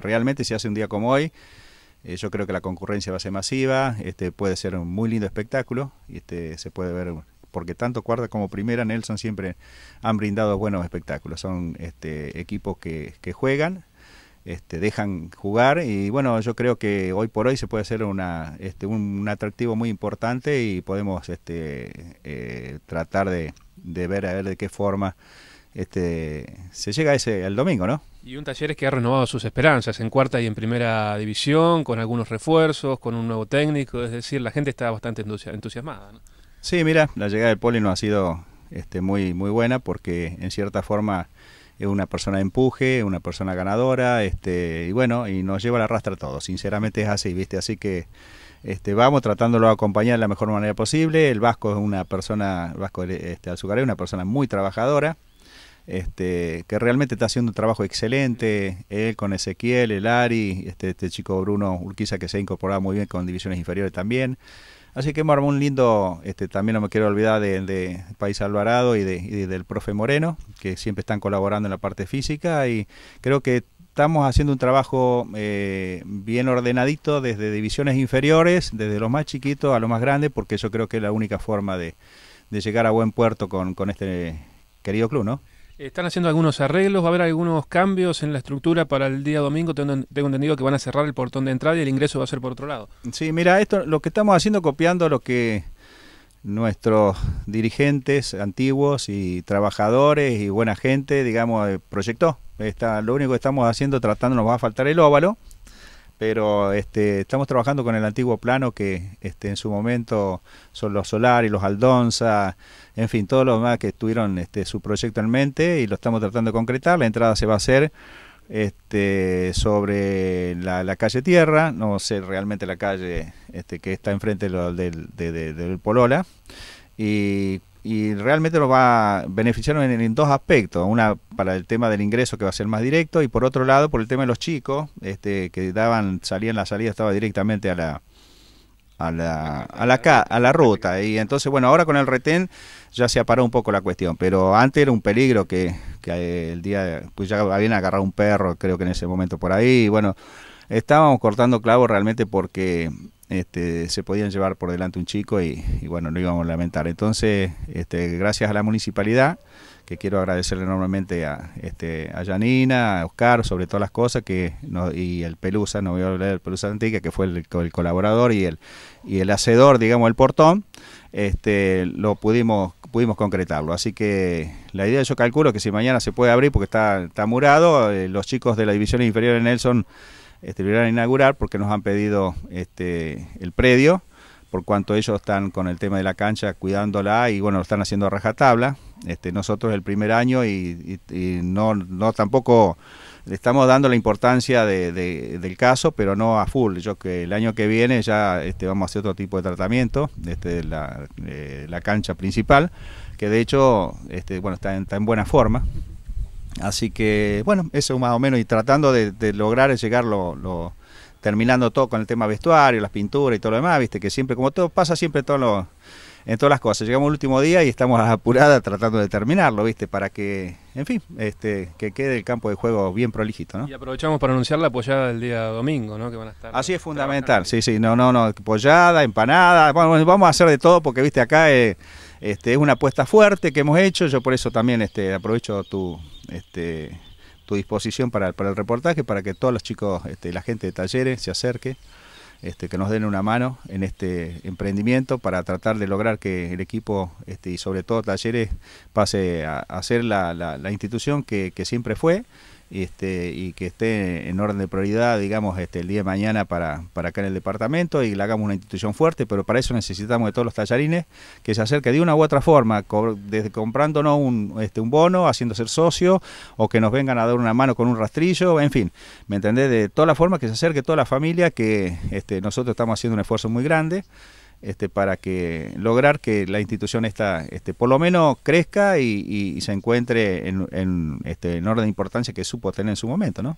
realmente si hace un día como hoy, eh, yo creo que la concurrencia va a ser masiva, este, puede ser un muy lindo espectáculo y este, se puede ver porque tanto cuarta como primera Nelson siempre han brindado buenos espectáculos, son este, equipos que, juegan, este, dejan jugar y bueno, yo creo que hoy por hoy se puede hacer una, este, un, atractivo muy importante y podemos este, eh, tratar de, de, ver a ver de qué forma este, se llega ese, el domingo, ¿no? Y un es que ha renovado sus esperanzas en cuarta y en primera división, con algunos refuerzos, con un nuevo técnico, es decir, la gente está bastante entusiasmada. Sí, mira, la llegada de Poli no ha sido este, muy, muy buena porque en cierta forma es una persona de empuje, una persona ganadora, este, y bueno, y nos lleva la rastra todo, sinceramente es así, ¿viste? Así que este, vamos tratándolo de acompañar de la mejor manera posible, el Vasco es una persona, Vasco este, es una persona muy trabajadora, este, que realmente está haciendo un trabajo excelente, él con Ezequiel, el Ari, este, este, chico Bruno Urquiza que se ha incorporado muy bien con divisiones inferiores también. Así que hemos armado un lindo, este, también no me quiero olvidar de, País Alvarado y, del profe Moreno, que siempre están colaborando en la parte física y creo que estamos haciendo un trabajo eh, bien ordenadito desde divisiones inferiores, desde los más chiquitos a los más grandes, porque eso creo que es la única forma de, llegar a buen puerto con este querido club, ¿no? Están haciendo algunos arreglos, va a haber algunos cambios en la estructura para el día domingo. Tengo, entendido que van a cerrar el portón de entrada y el ingreso va a ser por otro lado. Sí, mira, esto lo que estamos haciendo copiando lo que nuestros dirigentes antiguos y trabajadores y buena gente, digamos, eh, proyectó. Está, lo único que estamos haciendo tratando nos va a faltar el óvalo pero este, estamos trabajando con el antiguo plano que este, en su momento son los Solar y los Aldonza, en fin, todos los demás que tuvieron este, su proyecto en mente y lo estamos tratando de concretar. La entrada se va a hacer este, sobre la, calle Tierra, no sé realmente la calle este, que está enfrente del, del Polola. Y y realmente nos va a beneficiar en, dos aspectos. Una para el tema del ingreso que va a ser más directo y por otro lado por el tema de los chicos este, que daban salían la salida estaba directamente a la a la, a la, a la ruta. Y entonces, bueno, ahora con el retén ya se parado un poco la cuestión, pero antes era un peligro que, que eh, el día, pues ya habían agarrado un perro, creo que en ese momento por ahí, y bueno, estábamos cortando clavos realmente porque este, se podían llevar por delante un chico y, bueno, no íbamos a lamentar. Entonces, este, gracias a la municipalidad, que quiero agradecerle enormemente a, este, a Janina, a Oscar, sobre todas las cosas, que y el Pelusa, no voy a hablar del Pelusa Antigua, que fue el, colaborador y el, y el hacedor, digamos, el portón, este, lo pudimos pudimos concretarlo. Así que la idea yo calculo que si mañana se puede abrir porque está, está murado, eh, los chicos de la división inferior en Nelson este, a inaugurar porque nos han pedido este, el predio, por cuanto ellos están con el tema de la cancha cuidándola y bueno, lo están haciendo a rajatabla. Este, nosotros el primer año y, no, tampoco le estamos dando la importancia de, del caso, pero no a full. Yo que el año que viene ya este, vamos a hacer otro tipo de tratamiento, este, la, eh, la cancha principal, que de hecho este, bueno, está, en, está en buena forma. Así que, bueno, eso más o menos, y tratando de, lograr llegar lo, lo, terminando todo con el tema vestuario, las pinturas y todo lo demás, viste, que siempre, como todo pasa siempre todo en todas las cosas. Llegamos el último día y estamos apuradas tratando de terminarlo, viste, para que, en fin, este, que quede el campo de juego bien prolijito, ¿no? Y aprovechamos para anunciar la apoyada del día domingo, ¿no? Que van a Así es fundamental, sí, sí, no, no, no, apoyada empanada, bueno, vamos a hacer de todo porque, viste, acá eh, este, es una apuesta fuerte que hemos hecho, yo por eso también este, aprovecho tu, este, tu disposición para, el reportaje, para que todos los chicos, este, la gente de talleres se acerque. Este, que nos den una mano en este emprendimiento para tratar de lograr que el equipo y sobre todo Talleres pase a, ser la, institución que siempre fue este, y que esté en orden de prioridad, digamos, este, el día de mañana para, acá en el departamento y le hagamos una institución fuerte, pero para eso necesitamos de todos los tallarines que se acerquen de una u otra forma, comprándonos un, este, bono, haciendo ser socio, o que nos vengan a dar una mano con un rastrillo, en fin, ¿me entendés? De todas las formas, que se acerque toda la familia, que este, nosotros estamos haciendo un esfuerzo muy grande. Este, para que lograr que la institución está, este, por lo menos crezca y, se encuentre en, en, este, orden de importancia que supo tener en su momento,